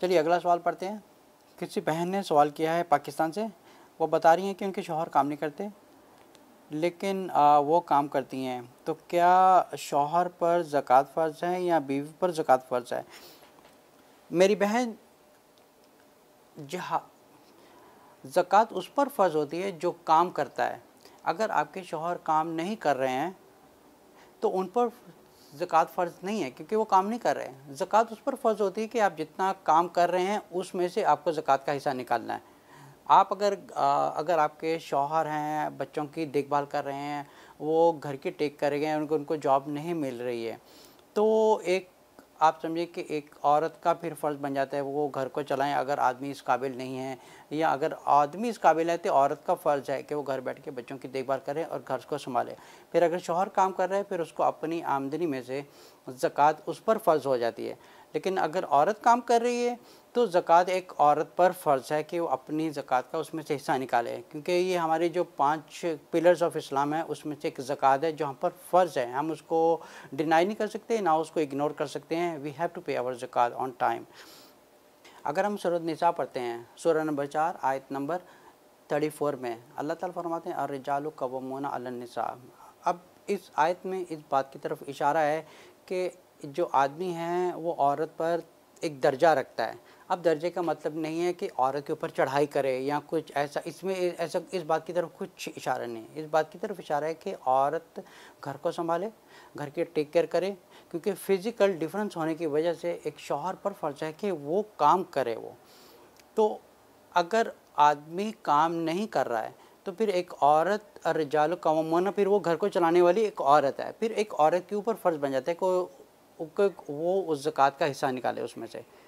चलिए अगला सवाल पढ़ते हैं किसी बहन ने सवाल किया है पाकिस्तान से वो बता रही हैं कि उनके शोहर काम नहीं करते लेकिन आ, वो काम करती हैं तो क्या शोहर पर ज़क़़त फ़र्ज़ है या बीवी पर ज़क़़त फ़र्ज़ है मेरी बहन जहा ज़क़़त उस पर फ़र्ज़ होती है जो काम करता है अगर आपके शोहर काम नहीं कर रहे हैं तो उन पर ज़क़़त फ़र्ज़ नहीं है क्योंकि वो काम नहीं कर रहे हैं ज़क़़त उस पर फ़र्ज़ होती है कि आप जितना काम कर रहे हैं उसमें से आपको ज़क़़त का हिस्सा निकालना है आप अगर अगर आपके शौहर हैं बच्चों की देखभाल कर रहे हैं वो घर की टेक कर रहे हैं उनको उनको जॉब नहीं मिल रही है तो एक आप समझिए कि एक औरत का फिर फ़र्ज़ बन जाता है वो घर को चलाएं अगर आदमी इस काबिल नहीं है या अगर आदमी इस काबिल है तो औरत का फ़र्ज़ है कि वो घर बैठ के बच्चों की देखभाल करें और घर को संभालें फिर अगर शोहर काम कर रहा है फिर उसको अपनी आमदनी में से ज़क़़त उस पर फ़र्ज़ हो जाती है लेकिन अगर औरत काम कर रही है तो ज़क़़त एक औरत पर फ़र्ज़ है कि वो अपनी ज़क़़त का उसमें से हिस्सा निकाले क्योंकि ये हमारी जो पांच पिलर्स ऑफ इस्लाम है उसमें से एक ज़क़़त है जो हम पर फ़र्ज़ है हम उसको डिनाई नहीं कर सकते ना उसको इग्नोर कर सकते हैं we have to pay our ज़क़़त ऑन टाइम अगर हम सूरत निसा पढ़ते हैं सूर्य नंबर चार आयत नंबर थर्टी फोर में अल्लाह ताला फरमाते हैं और रिजाल कवमोना अब इस आयत में इस बात की तरफ इशारा है कि जो आदमी है वो औरत पर एक दर्जा रखता है अब दर्जे का मतलब नहीं है कि औरत के ऊपर चढ़ाई करे या कुछ ऐसा इसमें ऐसा इस बात की तरफ कुछ इशारा नहीं है इस बात की तरफ इशारा है कि औरत घर को संभाले घर के टेक केयर करे क्योंकि फिज़िकल डिफरेंस होने की वजह से एक शोहर पर फर्ज है कि वो काम करे वो तो अगर आदमी काम नहीं कर रहा है तो फिर एक औरत और जालो कमाना फिर वो घर को चलाने वाली एक औरत है फिर एक औरत के ऊपर फ़र्ज़ बन जाता है कि वो उस ज़कवात का हिस्सा निकाले उसमें से